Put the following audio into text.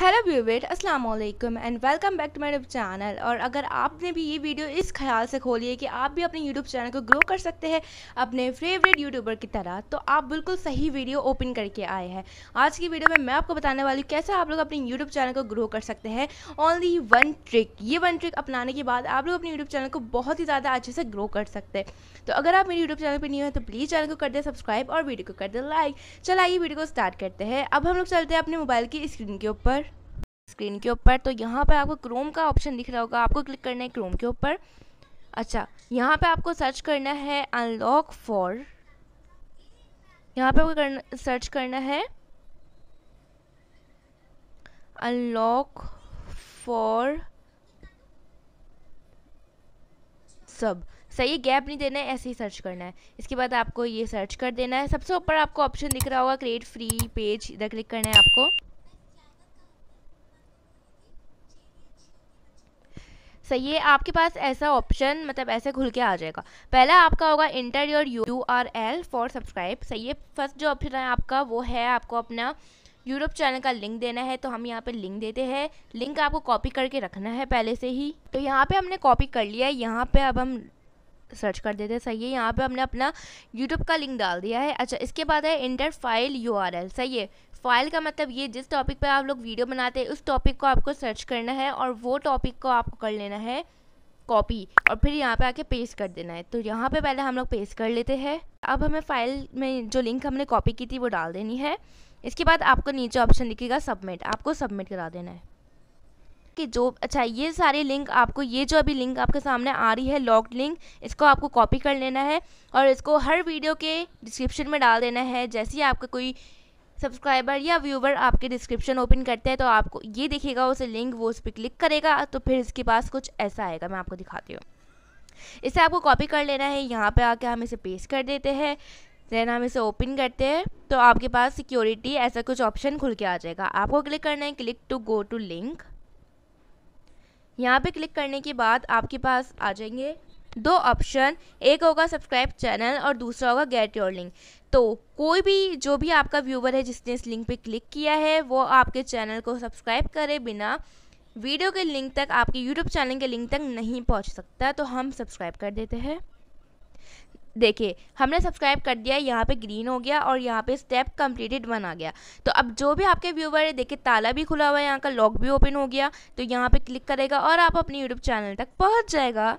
hello व्यूवेट अस्सलाम वालेकुम and welcome back to my channel और अगर आपने भी ये वीडियो इस ख्याल से खोली है कि आप भी अपने यूट्यूब चैनल को ग्रो कर सकते हैं अपने फेवरेट यूट्यूबर की तरह तो आप बिल्कुल सही वीडियो ओपन करके आए हैं आज की वीडियो में मैं आपको बताने वाली हूँ कैसे आप लोग अपने यूट्यूब चैनल को ग्रो कर सकते हैं ओनली वन ट्रिक ये वन ट्रिक अपनाने के बाद आप लोग अपने यूट्यूब चैनल को बहुत ही ज़्यादा अच्छे से ग्रो कर सकते हैं तो अगर आप मेरे यूट्यूब चैनल पर नहीं हो तो प्लीज़ चैनल को कर दें सब्सक्राइब और वीडियो को कर दें लाइक चल आइए वीडियो को स्टार्ट करते हैं अब हम लोग चलते हैं अपने मोबाइल की स्क्रीन के ऊपर स्क्रीन के ऊपर तो यहाँ पर आपको क्रोम का ऑप्शन दिख रहा होगा आपको क्लिक करना है क्रोम के ऊपर अच्छा यहाँ पे आपको सर्च करना है अनलॉक फॉर यहाँ पे आपको करना सर्च करना है अनलॉक फॉर सब सही गैप नहीं देना है ऐसे ही सर्च करना है इसके बाद आपको ये सर्च कर देना है सबसे ऊपर आपको ऑप्शन दिख रहा होगा क्रिएट फ्री पेज इधर क्लिक करना है आपको सो ये आपके पास ऐसा ऑप्शन मतलब ऐसे खुल के आ जाएगा पहला आपका होगा enter your U R L for subscribe सही है फर्स्ट जो ऑप्शन है आपका वो है आपको अपना यूट्यूब चैनल का लिंक देना है तो हम यहाँ पे लिंक देते हैं लिंक आपको कॉपी करके रखना है पहले से ही तो यहाँ पे हमने कॉपी कर लिया है यहाँ पे अब हम सर्च कर देते हैं सही है यहाँ पे हमने अपना यूट्यूब का लिंक डाल दिया है अच्छा इसके बाद है इंटर फाइल यू सही है फाइल का मतलब ये जिस टॉपिक पर आप लोग वीडियो बनाते हैं उस टॉपिक को आपको सर्च करना है और वो टॉपिक को आपको कर लेना है कॉपी और फिर यहाँ पे आके पेस्ट कर देना है तो यहाँ पे पहले हम लोग पेस्ट कर लेते हैं अब हमें फाइल में जो लिंक हमने कॉपी की थी वो डाल देनी है इसके बाद आपको नीचे ऑप्शन दिखेगा सबमिट आपको सबमिट करा देना है कि जो अच्छा ये सारे लिंक आपको ये जो अभी लिंक आपके सामने आ रही है लॉक्ड लिंक इसको आपको कॉपी कर लेना है और इसको हर वीडियो के डिस्क्रिप्शन में डाल देना है जैसे ही आपका कोई सब्सक्राइबर या व्यूवर आपके डिस्क्रिप्शन ओपन करते हैं तो आपको ये दिखेगा उसे लिंक वो उस पर क्लिक करेगा तो फिर इसके पास कुछ ऐसा आएगा मैं आपको दिखाती हूँ इसे आपको कॉपी कर लेना है यहाँ पे आके हम इसे पेस्ट कर देते हैं देन हम इसे ओपन करते हैं तो आपके पास सिक्योरिटी ऐसा कुछ ऑप्शन खुल के आ जाएगा आपको क्लिक करना है click to go to link यहाँ पे क्लिक करने के बाद आपके पास आ जाएंगे दो ऑप्शन एक होगा सब्सक्राइब चैनल और दूसरा होगा गेट योर लिंक तो कोई भी जो भी आपका व्यूवर है जिसने इस लिंक पे क्लिक किया है वो आपके चैनल को सब्सक्राइब करे बिना वीडियो के लिंक तक आपके यूट्यूब चैनल के लिंक तक नहीं पहुंच सकता तो हम सब्सक्राइब कर देते हैं देखिए हमने सब्सक्राइब कर दिया यहाँ पे ग्रीन हो गया और यहाँ पे स्टेप कंप्लीटेड वन आ गया तो अब जो भी आपके व्यूवर है देखिए ताला भी खुला हुआ है यहाँ का लॉक भी ओपन हो गया तो यहाँ पे क्लिक करेगा और आप अपने यूट्यूब चैनल तक पहुँच जाएगा